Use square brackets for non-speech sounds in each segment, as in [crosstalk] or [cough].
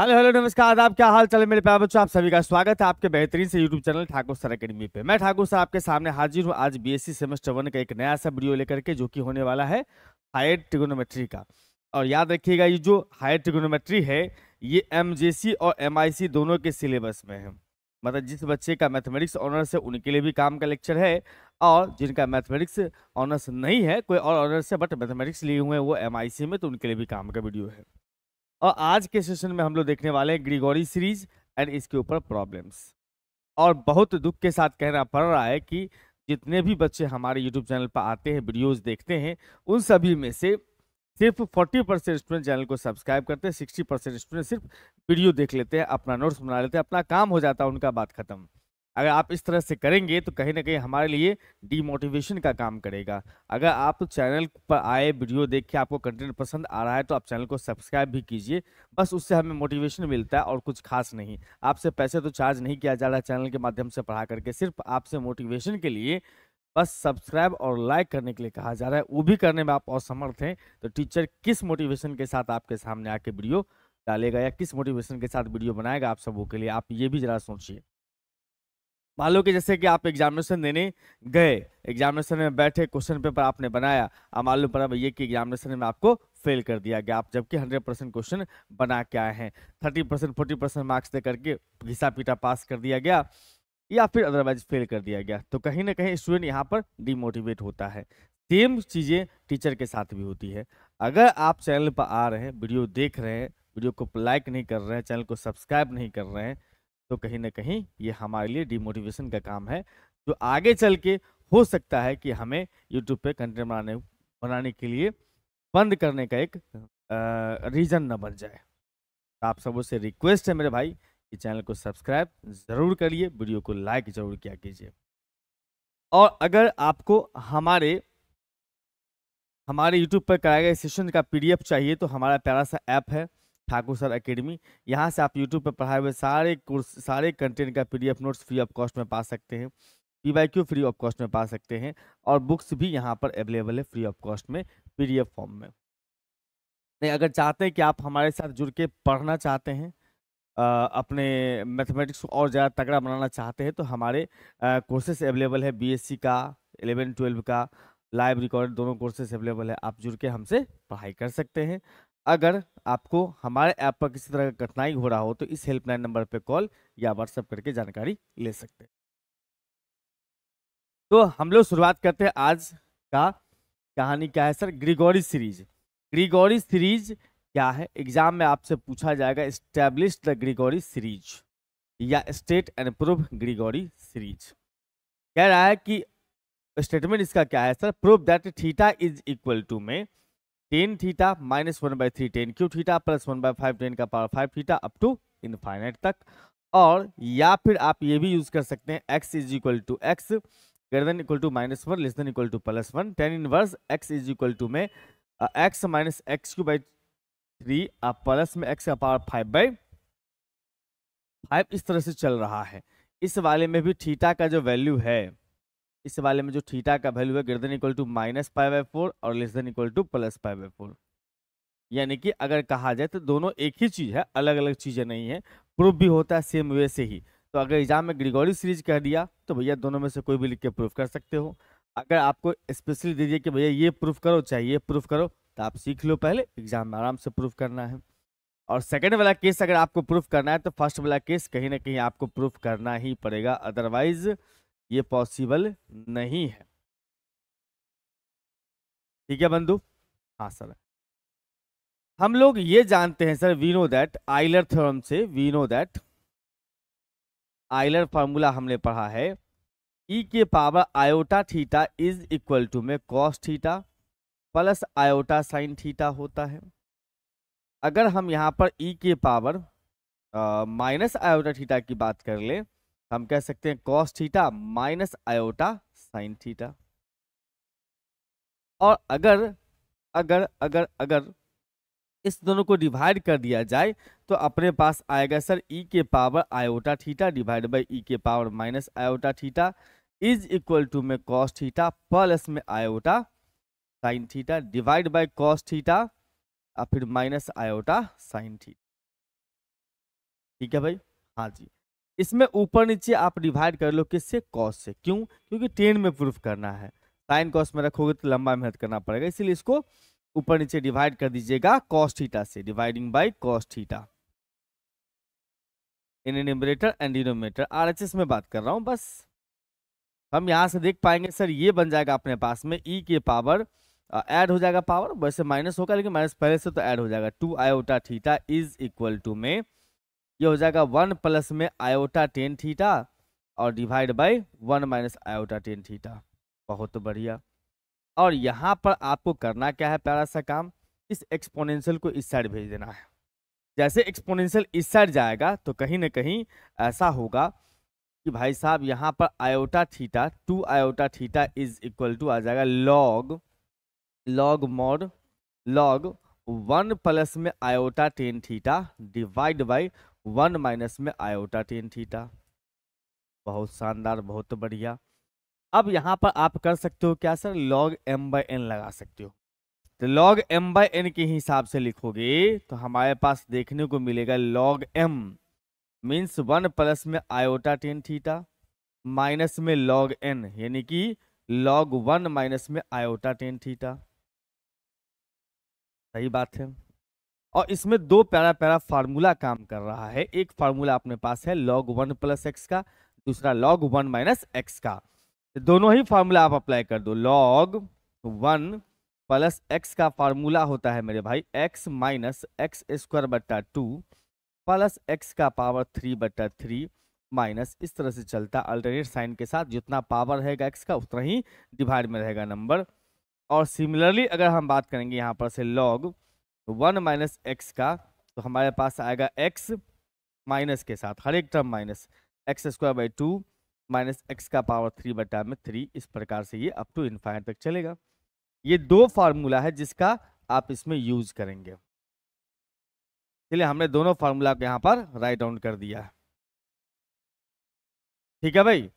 Hello hello नमस्कार आप क्या हाल चले मेरे प्यार बच्चों आप सभी का स्वागत है आपके बेहतरीन से YouTube channel Thakur sir academy पे मैं ठाकुर सर आपके सामने हाजिर हूँ आज बीएससी सेमेस्टर वन का एक नया सा वीडियो लेकर के जो कि होने वाला है हायर ट्रिगोनोमेट्री का और याद रखिएगा ये जो हायर ट्रिगोनोमेट्री है ये एम और एम दोनों के सिलेबस में है मतलब जिस बच्चे का मैथमेटिक्स ऑनर्स है उनके लिए भी काम का लेक्चर है और जिनका मैथमेटिक्स ऑनर्स नहीं है कोई और ऑनर्स है बट मैथमेटिक्स लिए हुए हैं वो एम में तो उनके लिए भी काम का वीडियो है और आज के सेशन में हम लोग देखने वाले हैं ग्रीगोरी सीरीज एंड इसके ऊपर प्रॉब्लम्स और बहुत दुख के साथ कहना पड़ रहा है कि जितने भी बच्चे हमारे यूट्यूब चैनल पर आते हैं वीडियोस देखते हैं उन सभी में से सिर्फ 40 परसेंट स्टूडेंट चैनल को सब्सक्राइब करते हैं 60 परसेंट स्टूडेंट सिर्फ वीडियो देख लेते हैं अपना नोट्स बना लेते हैं अपना काम हो जाता है उनका बात खत्म अगर आप इस तरह से करेंगे तो कहीं ना कहीं हमारे लिए डीमोटिवेशन का काम करेगा अगर आप तो चैनल पर आए वीडियो देख के आपको कंटेंट पसंद आ रहा है तो आप चैनल को सब्सक्राइब भी कीजिए बस उससे हमें मोटिवेशन मिलता है और कुछ खास नहीं आपसे पैसे तो चार्ज नहीं किया जा रहा चैनल के माध्यम से पढ़ा करके सिर्फ आपसे मोटिवेशन के लिए बस सब्सक्राइब और लाइक करने के लिए कहा जा रहा है वो भी करने में आप असमर्थ हैं तो टीचर किस मोटिवेशन के साथ आपके सामने आके वीडियो डालेगा या किस मोटिवेशन के साथ वीडियो बनाएगा आप सबों के लिए आप ये भी ज़रा सोचिए मान लो कि जैसे कि आप एग्जामिनेशन देने गए एग्जामिनेशन में बैठे क्वेश्चन पेपर आपने बनाया अब मालूम पड़ा भैया कि एग्जामिनेशन में आपको फेल कर दिया गया आप जबकि 100 परसेंट क्वेश्चन बना के आए हैं 30 परसेंट फोर्टी परसेंट मार्क्स दे करके घिसा पीटा पास कर दिया गया या फिर अदरवाइज फेल कर दिया गया तो कहीं ना कहीं स्टूडेंट यहाँ पर डिमोटिवेट होता है सेम चीज़ें टीचर के साथ भी होती है अगर आप चैनल पर आ रहे हैं वीडियो देख रहे हैं वीडियो को लाइक नहीं कर रहे हैं चैनल को सब्सक्राइब नहीं कर रहे हैं तो कहीं ना कहीं ये हमारे लिए डिमोटिवेशन का काम है जो तो आगे चल के हो सकता है कि हमें यूट्यूब पे कंटेंट बनाने बनाने के लिए बंद करने का एक रीज़न न बन जाए तो आप सबों से रिक्वेस्ट है मेरे भाई कि चैनल को सब्सक्राइब ज़रूर करिए वीडियो को लाइक ज़रूर किया कीजिए और अगर आपको हमारे हमारे यूट्यूब पर कराए गए सेशन का पीडीएफ चाहिए तो हमारा प्यारा सा ऐप है ठाकुर सर अकेडमी यहाँ से आप यूट्यूब पर पढ़ाए हुए सारे कोर्स सारे कंटेंट का PDF notes free of cost में पा सकते हैं P Y Q free of cost में पा सकते हैं और बुक्स भी यहाँ पर अवेलेबल है फ्री ऑफ कॉस्ट में पीडीएफ फॉर्म में नहीं अगर चाहते हैं कि आप हमारे साथ जुड़ के पढ़ना चाहते हैं आ, अपने मैथमेटिक्स को और ज़्यादा तगड़ा बनाना चाहते हैं तो हमारे कोर्सेस अवेलेबल है बीएससी का एलेवन ट्वेल्व का लाइव रिकॉर्ड दोनों कोर्सेस अवेलेबल है आप जुड़ के हमसे पढ़ाई कर सकते हैं अगर आपको हमारे ऐप पर किसी तरह का कठिनाई हो रहा हो तो इस हेल्पलाइन नंबर पर कॉल या व्हाट्सएप करके जानकारी ले सकते हैं तो हम लोग शुरुआत करते हैं आज का कहानी क्या है sir Gregory series Gregory series क्या है एग्जाम में आपसे पूछा जाएगा इस्टेब्लिश द ग्रीगोरी सीरीज या state and prove Gregory series कह रहा है कि स्टेटमेंट इसका क्या है sir prove that theta is equal to में tan theta minus one by three tan cube theta plus one by five tan का power five theta up to infinite तक और या फिर आप ये भी यूज कर सकते हैं x is equal to x greater than equal to minus one less than equal to plus one tan inverse x is equal to में x minus x cube by three आप प्लस में x का power five by five इस तरह से चल रहा है इस वाले में भी थीटा का जो वैल्यू है इस वाले में जो थीटा का वैल्यू है greater equal to minus pi by four और less than equal to plus pi by four यानी कि अगर कहा जाए तो दोनों एक ही चीज़ है अलग अलग चीज़ें नहीं है प्रूफ भी होता है सेम वे से ही तो अगर एग्जाम में ग्रिगोरी सीरीज कह दिया तो भैया दोनों में से कोई भी लिख के प्रूफ कर सकते हो अगर आपको स्पेशली दे दिए कि भैया ये प्रूफ करो चाहे ये प्रूफ करो तो आप सीख लो पहले एग्जाम में आराम से प्रूफ करना है और सेकेंड वाला केस अगर आपको प्रूफ करना है तो फर्स्ट वाला केस कहीं ना कहीं आपको प्रूफ करना ही पड़ेगा अदरवाइज़ ये पॉसिबल नहीं है ठीक है बंधु हाँ सर हम लोग ये जानते हैं sir we know that Euler theorem से we know that Euler formula हमने पढ़ा है ई e के power iota theta is equal to में cos theta plus iota sine theta होता है अगर हम यहाँ पर ई e के पावर माइनस आयोटा थीटा की बात कर लें हम कह सकते हैं cos theta minus iota sine theta और अगर अगर अगर अगर इस दोनों को डिवाइड कर दिया जाए तो अपने पास आएगा सर ई e के power iota theta divide by e के power minus iota theta is equal to में कॉस थीटा प्लस में iota sine theta divide by cos theta और फिर माइनस आयोटा साइन थीटा ठीक है भाई हाँ जी इसमें ऊपर नीचे आप डिवाइड कर लो किससे कॉस से क्यों क्योंकि टेन में प्रूफ करना है साइन कॉस में रखोगे तो लंबा मेहनत करना पड़ेगा इसीलिए इसको ऊपर नीचे डिवाइड कर दीजिएगा कॉस थीटा से dividing by cos theta in numerator and denominator RHS में बात कर रहा हूँ बस हम यहाँ से देख पाएंगे सर ये बन जाएगा अपने पास में ई e के पावर ऐड हो जाएगा पावर वैसे माइनस होगा लेकिन माइनस पहले से तो ऐड हो जाएगा two iota theta is equal to में ये हो जाएगा वन प्लस में आयोटा टेन थीटा और divide by one minus iota tan theta बहुत बढ़िया और यहाँ पर आपको करना क्या है प्यारा सा काम इस एक्सपोनेंशियल को इस साइड भेज देना है जैसे एक्सपोनेंशियल इस साइड जाएगा तो कहीं ना कहीं ऐसा होगा कि भाई साहब यहाँ पर iota theta two iota theta is equal to आ जाएगा log log mod log one plus में iota tan theta divide by one minus में आयोटा टेन थीटा बहुत शानदार बहुत बढ़िया अब यहाँ पर आप कर सकते हो क्या sir log M by N लगा सकते हो तो लॉग एम बाई एन के हिसाब से लिखोगे तो हमारे पास देखने को मिलेगा log M means one plus में आयोटा टेन थीटा माइनस में लॉग एन यानी कि लॉग वन माइनस में आयोटा टेन थीटा सही बात है और इसमें दो प्यारा प्यारा फार्मूला काम कर रहा है एक फार्मूला अपने पास है लॉग वन प्लस एक्स का दूसरा लॉग वन माइनस एक्स का दोनों ही फार्मूला आप अप्लाई कर दो लॉग वन प्लस एक्स का फार्मूला होता है मेरे भाई एक्स माइनस एक्स स्क्वायर बट्टा टू प्लस एक्स का पावर थ्री बट्टा थ्री माइनस इस तरह से चलता अल्टरनेट साइन के साथ जितना पावर रहेगा एक्स का उतना ही डिवाइड में रहेगा नंबर और सिमिलरली अगर हम बात करेंगे यहाँ पर से लॉग वन माइनस एक्स का तो हमारे पास आएगा एक्स माइनस के साथ हर एक term minus x square by two minus x का पावर थ्री बटा में थ्री इस प्रकार से ये अप टू इन्फाइट तक चलेगा ये दो फार्मूला है जिसका आप इसमें यूज करेंगे चलिए हमने दोनों फार्मूला को यहाँ पर राइट डाउन कर दिया है ठीक है भाई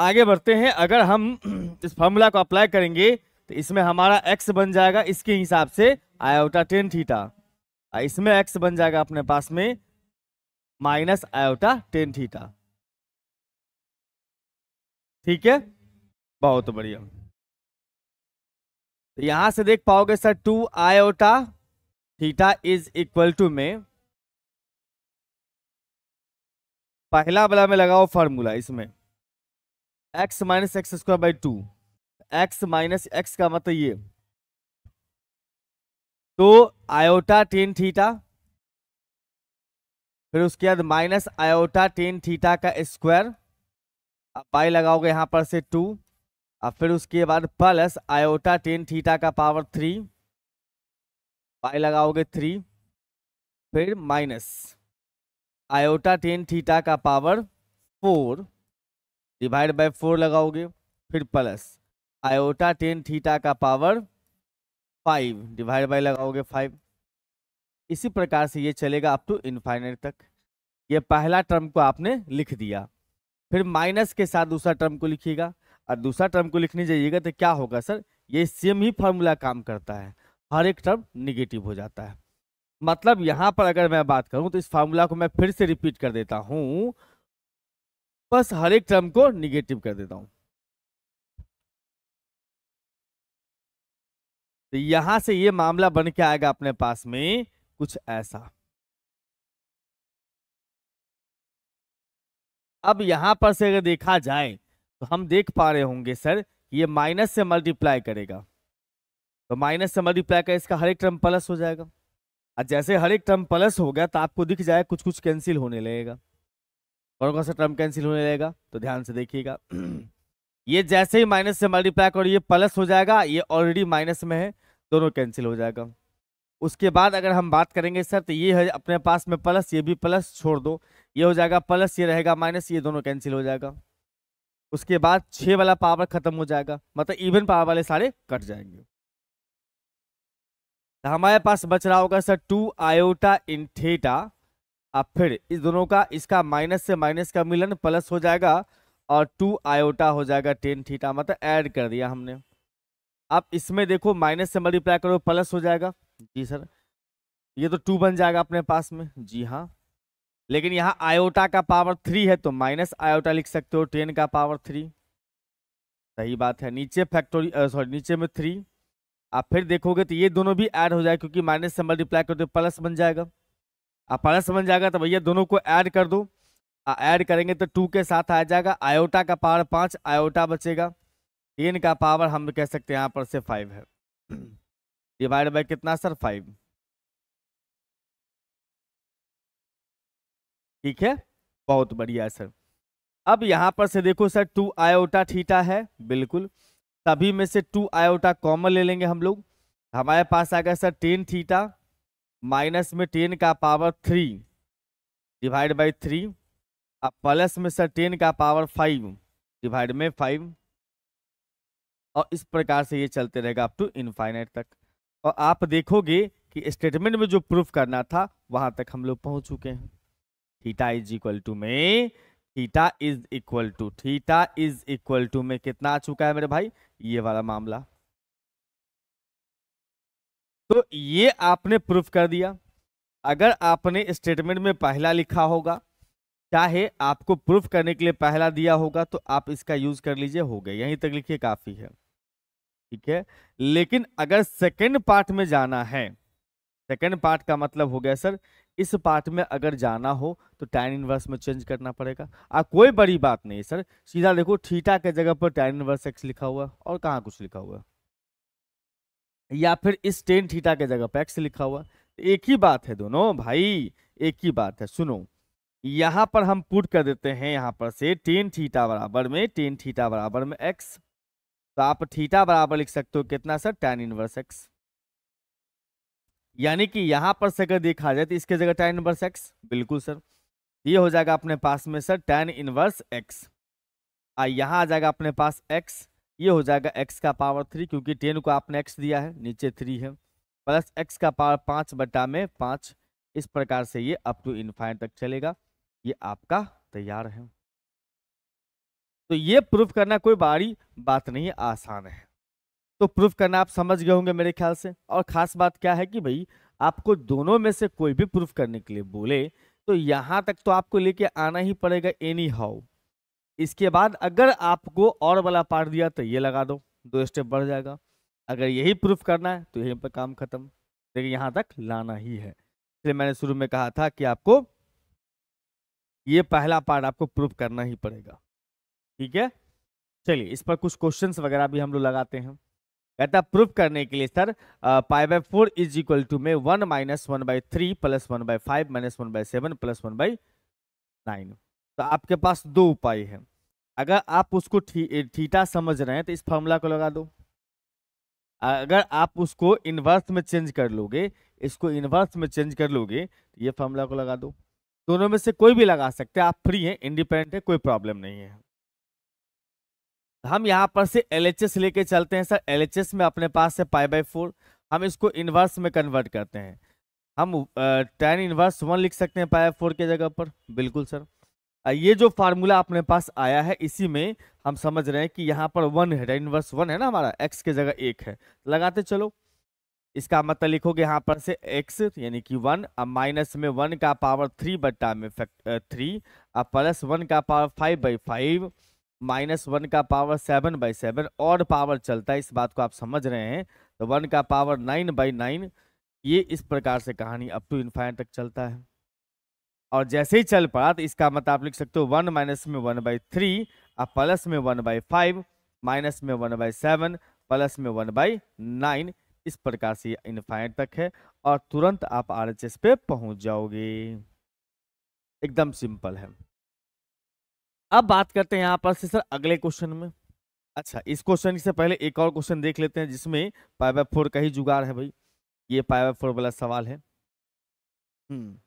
आगे बढ़ते हैं अगर हम [clears throat] इस फार्मूला को अप्लाई करेंगे तो इसमें हमारा एक्स बन जाएगा इसके हिसाब से आयोटा टेन थीटा और इसमें एक्स बन जाएगा अपने पास में माइनस आयोटा टेन थीटा ठीक है बहुत बढ़िया तो यहां से देख पाओगे sir two iota theta is equal to में पहला वाला में लगाओ फॉर्मूला इसमें x minus x square by two x minus x का मतलब ये तो आयोटा टेन थीटा फिर उसके बाद माइनस आयोटा टेन थीटा का स्क्वायर अब बाई लगाओगे यहां पर से टू और फिर उसके बाद प्लस आयोटा टेन थीटा का पावर थ्री बाई लगाओगे थ्री फिर माइनस आयोटा टेन थीटा का power four divide by four लगाओगे फिर प्लस आयोटा टेन थीटा का पावर फाइव डिवाइड बाई लगाओगे फाइव इसी प्रकार से ये चलेगा अप टू इनफाइनेट तक ये पहला टर्म को आपने लिख दिया फिर माइनस के साथ दूसरा टर्म को लिखिएगा और दूसरा टर्म को लिखने जाइएगा तो क्या होगा सर ये सेम ही फार्मूला काम करता है हर एक टर्म निगेटिव हो जाता है मतलब यहाँ पर अगर मैं बात करूँ तो इस फार्मूला को मैं फिर से रिपीट कर देता हूँ बस हर एक टर्म को निगेटिव कर देता हूँ तो यहां से ये मामला बन के आएगा अपने पास में कुछ ऐसा अब यहां पर से अगर देखा जाए तो हम देख पा रहे होंगे सर ये माइनस से मल्टीप्लाई करेगा तो माइनस से मल्टीप्लाई कर इसका हर एक टर्म प्लस हो जाएगा और जैसे हर एक टर्म प्लस हो गया तो आपको दिख जाए कुछ कुछ कैंसिल होने लगेगा कौन कौन सा टर्म कैंसिल होने लगेगा तो ध्यान से देखिएगा [clears throat] ये जैसे ही माइनस से मल्टीप्लाई करो ये प्लस हो जाएगा ये ऑलरेडी माइनस में है दोनों कैंसिल हो जाएगा उसके बाद अगर हम बात करेंगे सर तो ये है अपने पास में प्लस ये भी प्लस छोड़ दो ये हो जाएगा प्लस ये रहेगा माइनस ये दोनों कैंसिल हो जाएगा उसके बाद छः वाला पावर खत्म हो जाएगा मतलब इवन पावर वाले सारे कट जाएंगे तो हमारे पास बच रहा होगा सर टू आयोटा इन थेटा अब फिर इस दोनों का इसका माइनस से माइनस का मिलन प्लस हो जाएगा और टू आयोटा हो जाएगा टेन थीटा मतलब ऐड कर दिया हमने अब इसमें देखो माइनस से मल्टीप्लाई करो प्लस हो जाएगा जी सर ये तो टू बन जाएगा अपने पास में जी हाँ लेकिन यहाँ आयोटा का पावर थ्री है तो माइनस आयोटा लिख सकते हो टेन का पावर थ्री सही बात है नीचे फैक्टोरी सॉरी नीचे में थ्री आप फिर देखोगे तो ये दोनों भी ऐड हो जाएगा क्योंकि माइनस से मल्टीप्लाई करते प्लस बन जाएगा आप प्लस बन जाएगा तो भैया दोनों को ऐड कर दो ऐड करेंगे तो टू के साथ आ जाएगा आयोटा का पावर पाँच आयोटा बचेगा टेन का पावर हम कह सकते हैं यहाँ पर से फाइव है डिवाइड [clears throat] बाई कितना सर फाइव ठीक है बहुत बढ़िया सर अब यहाँ पर से देखो सर टू आयोटा थीटा है बिल्कुल सभी में से टू आयोटा कॉमन ले लेंगे हम लोग हमारे पास आ गया सर टेन थीटा माइनस में टेन का power three divide by three अब प्लस में सर टेन का पावर फाइव डिवाइड में फाइव और इस प्रकार से ये चलते रहेगा अप टू इनफाइनाइट तक और आप देखोगे कि स्टेटमेंट में जो प्रूफ करना था वहां तक हम लोग पहुंच चुके हैं थीटा इज इक्वल टू में theta is equal to theta is equal to में कितना आ चुका है मेरे भाई ये वाला मामला तो ये आपने प्रूफ कर दिया अगर आपने स्टेटमेंट में पहला लिखा होगा चाहे आपको प्रूफ करने के लिए पहला दिया होगा तो आप इसका यूज कर लीजिए हो गया यहीं तक लिखिए काफी है ठीक है लेकिन अगर सेकेंड पार्ट में जाना है सेकेंड पार्ट का मतलब हो गया सर इस पार्ट में अगर जाना हो तो टैन इनवर्स में चेंज करना पड़ेगा आ कोई बड़ी बात नहीं सर सीधा देखो थीटा के जगह पर टैन इनवर्स एक्स लिखा हुआ और कहाँ कुछ लिखा हुआ या फिर इस टेन थीटा के जगह पर एक्स लिखा हुआ एक ही बात है दोनों भाई एक ही बात है सुनो यहाँ पर हम पुट कर देते हैं यहाँ पर से टेन थीटा बराबर में टेन थीटा बराबर में एक्स तो आप थीटा बराबर लिख सकते हो कितना सर टेन इनवर्स एक्स यानी कि यहाँ पर से अगर देखा जाए तो इसके जगह टेन इनवर्स एक्स बिल्कुल सर ये हो जाएगा अपने पास में सर टेन इनवर्स एक्स और यहाँ आ जाएगा अपने पास एक्स ये हो जाएगा एक्स का पावर थ्री क्योंकि टेन को आपने एक्स दिया है नीचे थ्री है प्लस एक्स का पावर पाँच बटा में पाँच इस प्रकार से ये अप टू इन्फाइन तक चलेगा ये आपका तैयार है तो ये प्रूफ करना कोई बारी बात नहीं है आसान है तो प्रूफ करना आप समझ गए होंगे मेरे ख्याल से और खास बात क्या है कि भाई आपको दोनों में से कोई भी प्रूफ करने के लिए बोले तो यहां तक तो आपको लेके आना ही पड़ेगा एनी हाउ इसके बाद अगर आपको और वाला पार्ट दिया तो ये लगा दो दो स्टेप बढ़ जाएगा अगर यही प्रूफ करना है तो यहीं पर काम खत्म लेकिन यहाँ तक लाना ही है इसलिए मैंने शुरू में कहा था कि आपको ये पहला पार्ट आपको प्रूव करना ही पड़ेगा ठीक है चलिए इस पर कुछ क्वेश्चंस वगैरह भी हम लोग लगाते हैं कहता प्रूफ करने के लिए sir pi by four is equal to में one minus one by three plus one by five minus one by seven plus one by nine तो आपके पास दो उपाय है अगर आप उसको थी, थीटा समझ रहे हैं तो इस फॉर्मूला को लगा दो अगर आप उसको इन्वर्स में चेंज कर लोगे इसको इन्वर्स में चेंज कर लोगे तो ये फॉर्मूला को लगा दो दोनों में से कोई भी लगा सकते हैं आप फ्री हैं इंडिपेंडेंट है कोई प्रॉब्लम नहीं है हम यहाँ पर से एल लेके चलते हैं सर एल में अपने पास है पाई बाई फोर हम इसको इन्वर्स में कन्वर्ट करते हैं हम टेन इन्वर्स वन लिख सकते हैं पाई फोर के जगह पर बिल्कुल सर ये जो फार्मूला अपने पास आया है इसी में हम समझ रहे हैं कि यहाँ पर वन है इन्वर्स वन है ना हमारा एक्स के जगह एक है लगाते चलो इसका मतलब लिखोगे यहाँ पर से x यानी कि वन अब माइनस में वन का पावर थ्री बट्टा में थ्री अब प्लस वन का power five by five minus one का पावर सेवन बाई सेवन और पावर चलता है इस बात को आप समझ रहे हैं तो वन का पावर नाइन बाई नाइन ये इस प्रकार से कहानी अप टू इन्फाइन तक चलता है और जैसे ही चल पड़ा तो इसका मतलब आप लिख सकते हो वन माइनस में वन बाई थ्री अब प्लस में वन बाई फाइव माइनस में वन बाई सेवन प्लस में वन बाई नाइन इस प्रकार से इनफाइट तक है और तुरंत आप आर एच एस पे पहुंच जाओगे एकदम सिंपल है अब बात करते हैं यहाँ पर से सर अगले क्वेश्चन में अच्छा इस क्वेश्चन से पहले एक और क्वेश्चन देख लेते हैं जिसमें पाइव फोर का ही जुगाड़ है भाई ये पाइव फोर वाला सवाल है हम्म।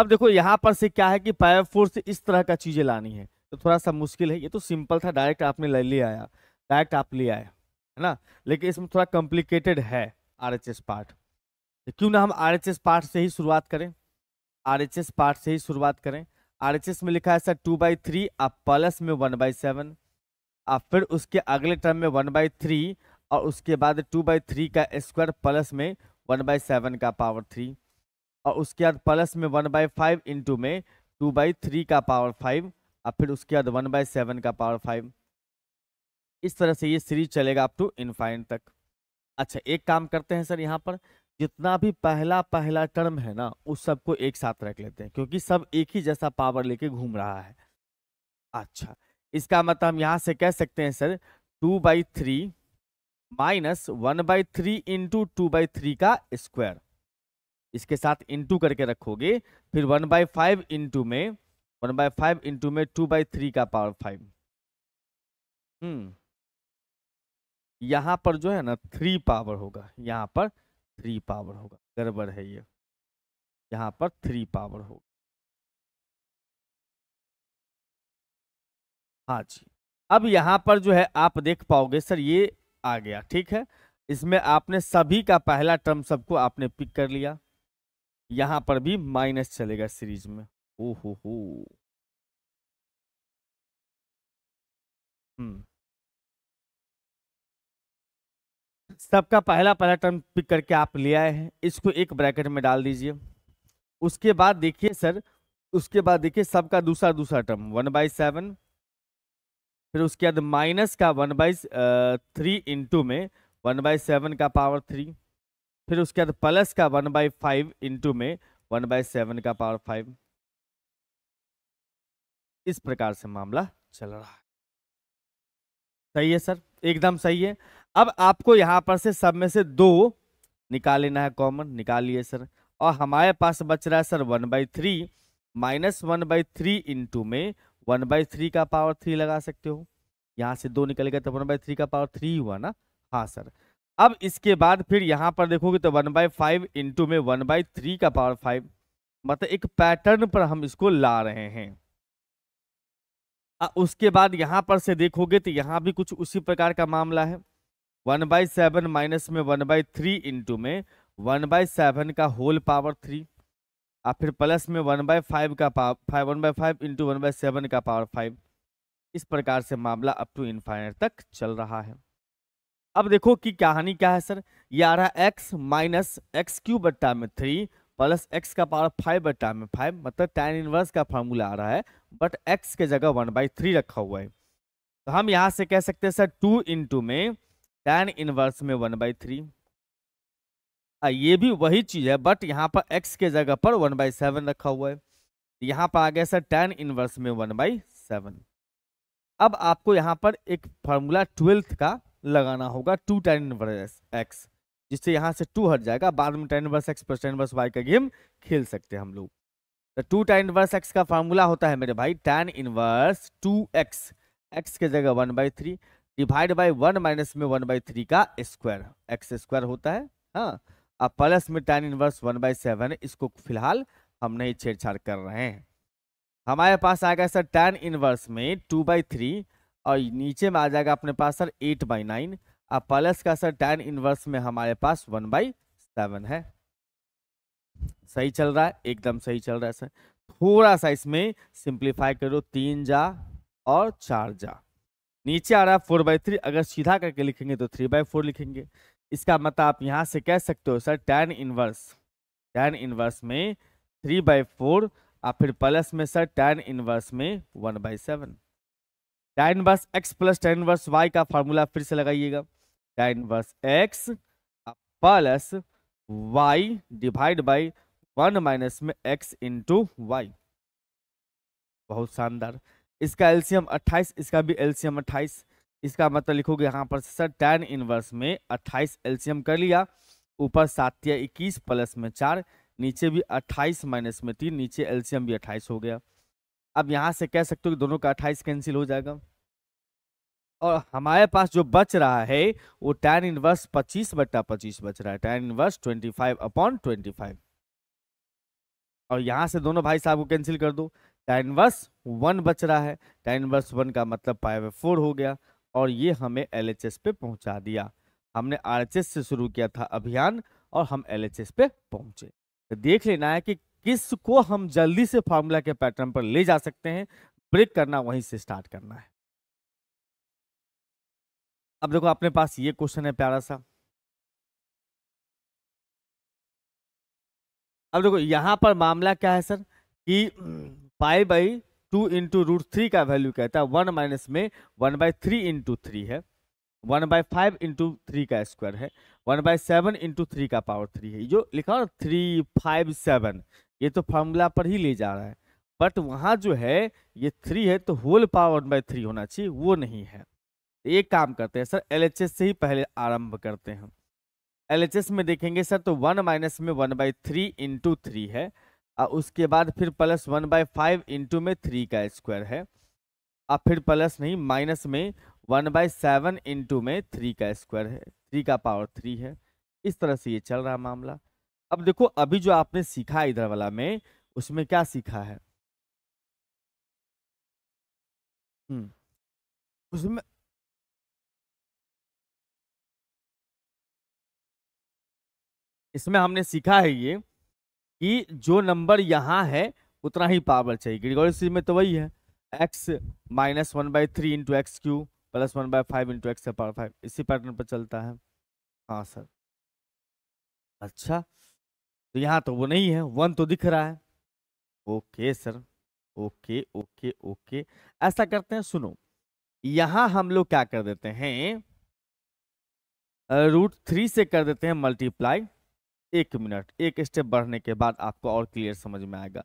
अब देखो यहाँ पर से क्या है कि पाइव फोर से इस तरह का चीजें लानी है तो थोड़ा सा मुश्किल है ये तो सिंपल था डायरेक्ट आपने ले लिया आया डायरेक्ट आप ले आया है ना लेकिन इसमें थोड़ा कॉम्प्लिकेटेड है आर एच एस पार्ट क्यों ना हम आर एच एस पार्ट से ही शुरुआत करें आर एच एस पार्ट से ही शुरुआत करें आर एच एस में लिखा है सर टू बाई थ्री आप प्लस में वन बाई सेवन आप फिर उसके अगले टर्म में वन बाई थ्री और उसके बाद टू बाई थ्री का स्क्वायर प्लस में वन बाई सेवन का पावर थ्री और उसके बाद प्लस में वन बाई फाइव इंटू में टू बाई थ्री का पावर फाइव और फिर उसके बाद वन बाई सेवन का पावर फाइव इस तरह से ये सीरीज चलेगा अप टू इनफाइन तक अच्छा एक काम करते हैं सर यहाँ पर जितना भी पहला पहला टर्म है ना उस सबको एक साथ रख लेते हैं क्योंकि सब एक ही जैसा पावर लेके घूम रहा है अच्छा इसका मतलब हम यहाँ से कह सकते हैं sir two by three minus one by three into two by three का स्क्वायर इसके साथ इंटू करके रखोगे फिर वन बाई फाइव इंटू में वन बाई फाइव इंटू में टू बाई थ्री का पावर फाइव हम्म यहाँ पर जो है ना थ्री पावर होगा यहाँ पर थ्री पावर होगा गड़बड़ है ये यहाँ पर थ्री पावर होगा हाँ जी अब यहाँ पर जो है आप देख पाओगे सर ये आ गया ठीक है इसमें आपने सभी का पहला टर्म सबको आपने पिक कर लिया यहाँ पर भी माइनस चलेगा सीरीज में ओ हो हो हम्म सबका पहला पहला टर्म पिक करके आप ले आए हैं इसको एक ब्रैकेट में डाल दीजिए उसके बाद देखिए सर उसके बाद देखिए सबका दूसरा दूसरा टर्म वन बाई सेवन फिर उसके बाद माइनस का वन बाई थ्री इंटू में वन बाई सेवन का पावर थ्री फिर उसके बाद प्लस का वन बाई फाइव इंटू में वन बाई सेवन का पावर फाइव इस प्रकार से मामला चल रहा है सही है सर एकदम सही है अब आपको यहाँ पर से सब में से दो निकाल लेना है कॉमन निकालिए सर और हमारे पास बच रहा है sir one by three minus one by three into में वन बाई थ्री का पावर थ्री लगा सकते हो यहाँ से दो निकल गए तो वन बाई थ्री का पावर थ्री हुआ ना हाँ सर अब इसके बाद फिर यहाँ पर देखोगे तो वन बाई फाइव इंटू में वन बाई थ्री का पावर फाइव मतलब एक पैटर्न पर हम इसको ला रहे हैं आ, उसके बाद यहाँ पर से देखोगे तो यहाँ भी कुछ उसी प्रकार का मामला है वन बाई सेवन माइनस में वन बाई थ्री इंटू में वन बाई सेवन का होल पावर थ्री और फिर प्लस में वन बाई फाइव का power five one by five into one by seven का पावर फाइव इस प्रकार से मामला अप टू इन्फाइनट तक चल रहा है अब देखो कि कहानी क्या है सर ये मतलब आ रहा है एक्स माइनस एक्स क्यूब बट्टा में थ्री प्लस एक्स का पावर फाइव बट्टा में फाइव मतलब टेन इनवर्स का फार्मूला आ रहा है बट एक्स के जगह वन बाई थ्री रखा हुआ है तो हम यहाँ से कह सकते हैं सर टू इंटू में टैन इनवर्स में वन बाई थ्री ये भी वही चीज़ है बट यहाँ पर एक्स के जगह पर वन बाई सेवन रखा हुआ है यहाँ पर आ गया सर टेन इनवर्स में वन बाई सेवन अब आपको यहाँ पर एक फार्मूला ट्वेल्थ का लगाना होगा टू टेन इनवर्स एक्स जिससे यहाँ से टू हट जाएगा बाद में tan inverse x plus tan inverse y का गेम खेल सकते हैं हम लोग तो टू टेन इनवर्स एक्स का फार्मूला होता है मेरे भाई tan inverse two x x के जगह one by three divide by one minus में वन बाई थ्री का स्क्वायर एक्स स्क्वायर होता है हाँ अब प्लस में tan inverse one by seven इसको फिलहाल हम नहीं छेड़छाड़ कर रहे हैं हमारे पास आ गया सर टेन इनवर्स में टू बाई थ्री और नीचे में आ जाएगा अपने पास सर एट बाई नाइन अब प्लस का सर टेन इनवर्स में हमारे पास वन बाई सेवन है सही चल रहा है एकदम सही चल रहा है सर थोड़ा सा इसमें सिंप्लीफाई करो तीन जा और चार जा नीचे आ रहा है फोर बाई थ्री अगर सीधा करके लिखेंगे तो थ्री बाई फोर लिखेंगे इसका मतलब आप यहाँ से कह सकते हो sir tan inverse tan inverse में थ्री बाई फोर और फिर प्लस में सर टेन इनवर्स में one by seven tan inverse x plus tan inverse y का फार्मूला फिर से लगाइएगा tan inverse x plus y divide by one minus में एक्स इंटू वाई बहुत शानदार इसका एल्सियम 28 इसका भी एल्सियम 28 इसका मतलब लिखोगे यहाँ पर सर टेन इनवर्स में 28 एल्सियम कर लिया ऊपर सात या इक्कीस प्लस में चार नीचे भी 28 माइनस में तीन नीचे एल्सियम भी 28 हो गया अब यहाँ से कह सकते हो कि दोनों का 28 कैंसिल हो जाएगा और हमारे पास जो बच रहा है वो टेन इनवर्स पच्चीस बट्टा पच्चीस बच रहा है tan inverse five upon five और यहाँ से दोनों भाई साहब को कैंसिल कर दो टेन वर्स वन बच रहा है टेन वर्स वन का मतलब फाइव फोर हो गया और ये हमें एल पे पहुंचा दिया हमने आर से शुरू किया था अभियान और हम एल पे पहुंचे तो देख लेना है कि किस को हम जल्दी से फार्मूला के पैटर्न पर ले जा सकते हैं ब्रेक करना वहीं से स्टार्ट करना है अब देखो अपने पास ये क्वेश्चन है प्यारा सा अब देखो यहां पर मामला क्या है सर कि pi by two into root three का वैल्यू कहता है वन माइनस में one by three into three है one by five into three का स्क्वायर है one by seven into three का पावर थ्री है जो लिखा हो ना थ्री फाइव सेवन ये तो फार्मूला पर ही ले जा रहा है बट वहाँ जो है ये थ्री है तो whole power one by three होना चाहिए वो नहीं है एक काम करते हैं सर एल से ही पहले आरम्भ करते हैं एल में देखेंगे सर तो वन माइनस में one by three into three है और उसके बाद फिर plus one by five into में थ्री का स्क्वायर है और फिर प्लस नहीं माइनस में वन बाय सेवन इंटू में थ्री का स्क्वायर है थ्री का पावर थ्री है इस तरह से ये चल रहा मामला अब देखो अभी जो आपने सीखा इधर वाला में उसमें क्या सीखा है हम्म। उसमें इसमें हमने सीखा है ये कि जो नंबर यहाँ है उतना ही पावर चाहिए ग्रिगोरियन सीरीज में तो वही है x minus one by three into x cube plus one by five into x power five इसी पैटर्न पर चलता है हाँ सर अच्छा तो यहाँ तो वो नहीं है वन तो दिख रहा है okay sir okay okay okay ऐसा करते हैं सुनो यहाँ हम लोग क्या कर देते हैं रूट थ्री से कर देते हैं मल्टीप्लाई एक मिनट एक स्टेप बढ़ने के बाद आपको और क्लियर समझ में आएगा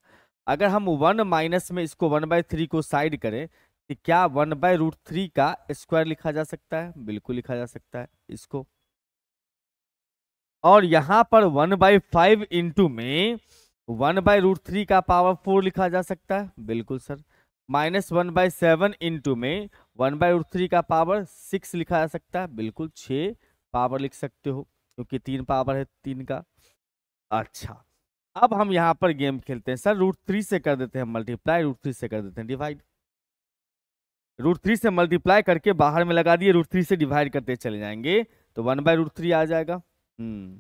अगर हम वन माइनस में इसको वन बाई थ्री को साइड करें तो क्या वन बाई रूट थ्री का स्क्वायर लिखा जा सकता है बिल्कुल लिखा जा सकता है इसको और यहाँ पर वन बाई फाइव इंटू में वन बाय रूट थ्री का पावर फोर लिखा जा सकता है बिल्कुल sir minus one by seven into में वन बाय रूट थ्री का पावर सिक्स लिखा जा सकता है बिल्कुल छ पावर लिख सकते हो क्योंकि तीन पावर है तीन का अच्छा अब हम यहाँ पर गेम खेलते हैं सर रूट थ्री से कर देते हैं मल्टीप्लाई रूट थ्री से कर देते हैं डिवाइड रूट थ्री से मल्टीप्लाई करके बाहर में लगा दिए रूट थ्री से डिवाइड करते चले जाएंगे तो वन बाय रूट थ्री आ जाएगा हम्म।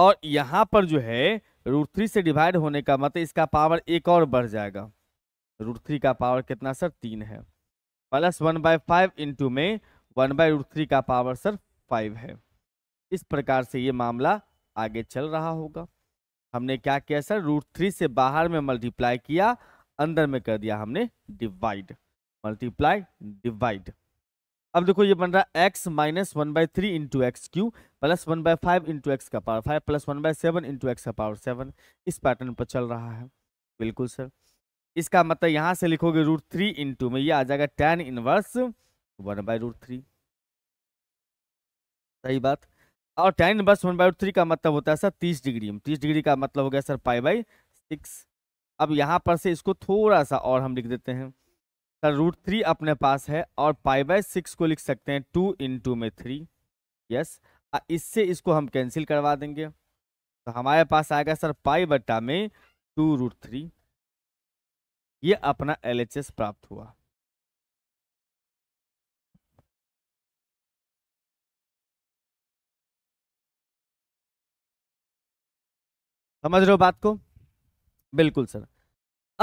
और यहाँ पर जो है रूट थ्री से डिवाइड होने का मतलब इसका पावर एक और बढ़ जाएगा रूट थ्री का पावर कितना सर तीन है plus one by five into में वन बाय रूट थ्री का पावर सर फाइव है इस प्रकार से ये मामला आगे चल रहा होगा हमने क्या किया सर रूट थ्री से बाहर में मल्टीप्लाई किया अंदर में कर दिया हमने डिवाइड मल्टीप्लाई डिवाइड अब देखो ये बन रहा है x minus one by three into x cube plus one by five into x का power five plus one by seven into x का पावर सेवन इस पैटर्न पर चल रहा है बिल्कुल सर इसका मतलब यहाँ से लिखोगे रूट थ्री इंटू में ये आ जाएगा tan inverse one by root three सही बात और tan inverse one by three का मतलब होता है सर तीस डिग्री तीस डिग्री का मतलब हो गया सर पाई बाई सिक्स अब यहाँ पर से इसको थोड़ा सा और हम लिख देते हैं सर रूट थ्री अपने पास है और पाई बाई सिक्स को लिख सकते हैं टू इन टू में थ्री यस इससे इसको हम कैंसिल करवा देंगे तो हमारे पास आएगा सर पाई बट्टा में टू रूट थ्री ये अपना एल प्राप्त हुआ समझ रहे हो बात को बिल्कुल सर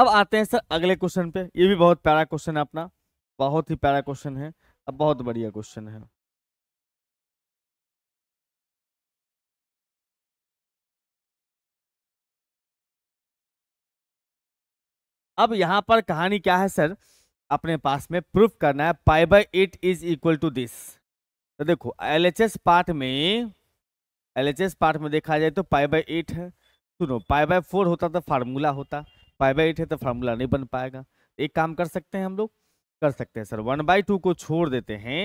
अब आते हैं सर अगले क्वेश्चन पे ये भी बहुत प्यारा क्वेश्चन है अपना बहुत ही प्यारा क्वेश्चन है अब बहुत बढ़िया क्वेश्चन है अब यहां पर कहानी क्या है सर अपने पास में प्रूफ करना है pi by eight is equal to this तो देखो एल एच एस पार्ट में एल एच एस पार्ट में देखा जाए तो पाई बाई एट है सुनो पाई बाय फोर होता तो फार्मूला होता पाई बाय एट है तो फार्मूला नहीं बन पाएगा एक काम कर सकते हैं हम लोग कर सकते हैं सर वन बाई टू को छोड़ देते हैं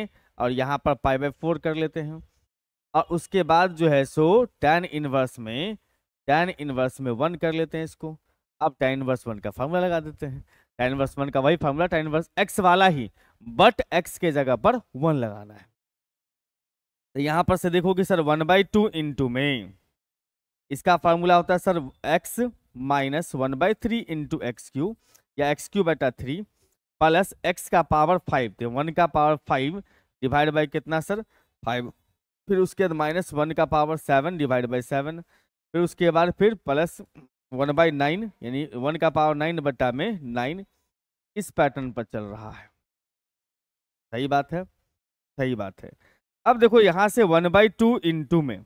और यहाँ पर पाई बाय फोर कर लेते हैं और उसके बाद जो है सो टेन इनवर्स में टेन इनवर्स में वन कर लेते हैं इसको अब टेन इनवर्स वन का फार्मूला लगा देते हैं टेन इनवर्स वन का वही फार्मूला टेन इनवर्स एक्स वाला ही बट एक्स के जगह पर वन लगाना है तो यहाँ पर से देखोगे sir one by two into में इसका फार्मूला होता है sir x minus one by three into x cube या एक्स क्यू बटा थ्री प्लस एक्स का पावर फाइव तो वन का पावर फाइव डिवाइड बाई कितना सर फाइव फिर उसके बाद माइनस वन का power seven divide by seven फिर उसके बाद फिर प्लस वन बाई नाइन यानी वन का पावर नाइन बटा में नाइन इस पैटर्न पर चल रहा है सही बात है सही बात है अब देखो यहाँ से वन बाई टू इंटू में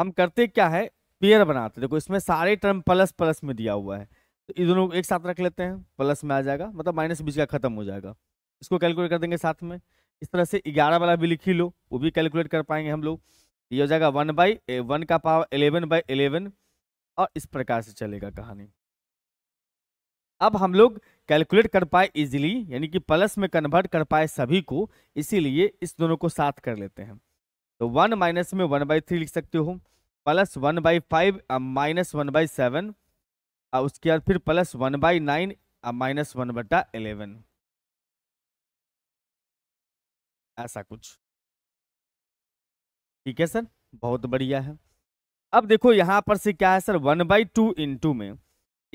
हम करते क्या है पेयर बनाते देखो इसमें सारे टर्म प्लस प्लस में दिया हुआ है तो इन दोनों एक साथ रख लेते हैं प्लस में आ जाएगा मतलब माइनस बीस का खत्म हो जाएगा इसको कैलकुलेट कर देंगे साथ में इस तरह से ग्यारह वाला भी लिखी लो वो भी कैलकुलेट कर पाएंगे हम लोग ये हो जाएगा वन बाई वन का पावर एलेवन बाई एलेवन और इस प्रकार से चलेगा कहानी अब हम लोग कैलकुलेट कर पाए इजीली यानी कि प्लस में कन्वर्ट कर पाए सभी को इसीलिए इस दोनों को साथ कर लेते हैं तो वन माइनस में वन बाई थ्री लिख सकते हो plus one by five minus one by seven और उसके बाद फिर plus one by nine minus one बटा एलेवन ऐसा कुछ ठीक है सर बहुत बढ़िया है अब देखो यहाँ पर से क्या है sir one by two into में